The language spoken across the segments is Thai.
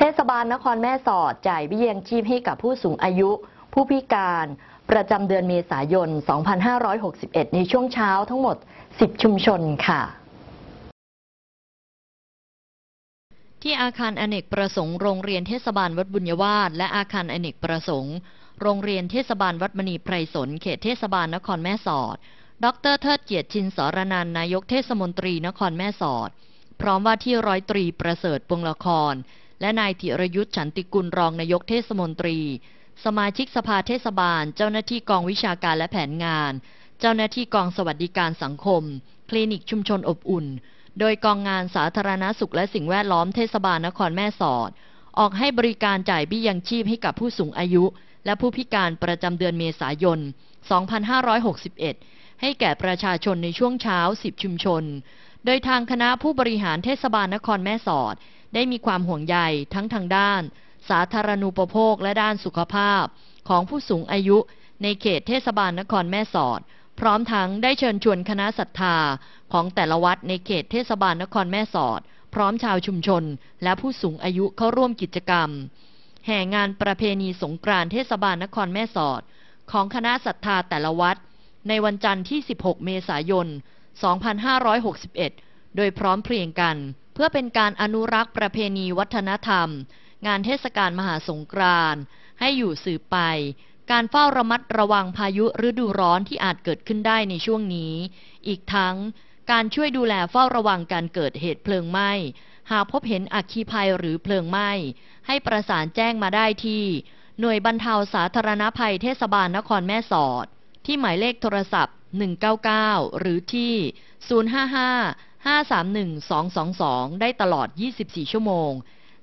เทศบาลนครแม่สอดจ่ายเบี้ยยังชีพให้กับผู้สูงอายุ ผู้พิการประจำเดือนเมษายน 2561 ในช่วงเช้าทั้งหมด 10 ชุมชนค่ะที่อาคารอเนกประสงค์ โรงเรียนเทศบาลวัดบุญวาสและอาคารอเนกประสงค์โรงเรียนเทศบาลวัดมณีไพรสนเขตเทศบาลนครแม่สอด ดร เทิดเกียรติชินสรนันนายกเทศมนตรีนครแม่สอด พร้อมว่าที่ร้อยตรีประเสริฐปวงละครและนายธีรยุทธ์ฉันติกุลรองนายกเทศมนตรี สมาชิกสภาเทศบาล เจ้าหน้าที่กองวิชาการและแผนงาน เจ้าหน้าที่กองสวัสดิการสังคม คลินิกชุมชนอบอุ่น โดยกองงานสาธารณาสุขและสิ่งแวดล้อมเทศบาลนครแม่สอด ออกให้บริการจ่ายบี้ยังชีพให้กับผู้สูงอายุ และผู้พิการประจำเดือนเมษายน 2561 ให้แก่ประชาชนในช่วงเช้า 10 ชุมชน โดยทางคณะผู้บริหารเทศบาลนครแม่สอดได้มีความห่วงใยทั้งทางด้าน สาธารณูปโภคและด้านสุขภาพของผู้สูงอายุในเขตเทศบาลนครแม่สอด พร้อมทั้งได้เชิญชวนคณะศรัทธาของแต่ละวัดในเขตเทศบาลนครแม่สอด พร้อมชาวชุมชน และผู้สูงอายุเข้าร่วมกิจกรรม แห่งานประเพณีสงกรานต์เทศบาลนครแม่สอด ของคณะศรัทธาแต่ละวัด ในวันจันทร์ที่ 16 เมษายน 2561 โดยพร้อมเพรียงกันพื่อเป็นการอนุรักษ์ประเพณีวัฒนธรรม งานเทศกาลมหาสงกรานต์ให้อยู่สืบไป การเฝ้าระมัดระวังพายุฤดูร้อนที่อาจเกิดขึ้นได้ในช่วงนี้ อีกทั้งการช่วยดูแลเฝ้าระวังการเกิดเหตุเพลิงไหม้หากพบเห็นอัคคีภัยหรือเพลิงไหม้ให้ประสานแจ้งมาได้ที่ หน่วยบรรเทาสาธารณภัยเทศบาลนครแม่สอดที่หมายเลขโทรศัพท์199หรือที่ 055 531-222 ได้ตลอด 24 ชั่วโมง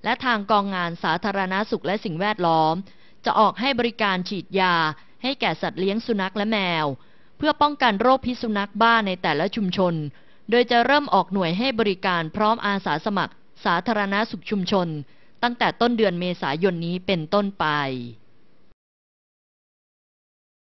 และทางกองงานสาธารณาสุขและสิ่งแวดล้อม จะออกให้บริการฉีดยา ให้แก่สัตว์เลี้ยงสุนัขและแมว เพื่อป้องกันโรคพิษสุนัขบ้าในแต่ละชุมชน โดยจะเริ่มออกหน่วยให้บริการพร้อมอาสาสมัครสาธารณาสุขชุมชน ตั้งแต่ต้นเดือนเมษายนนี้เป็นต้นไป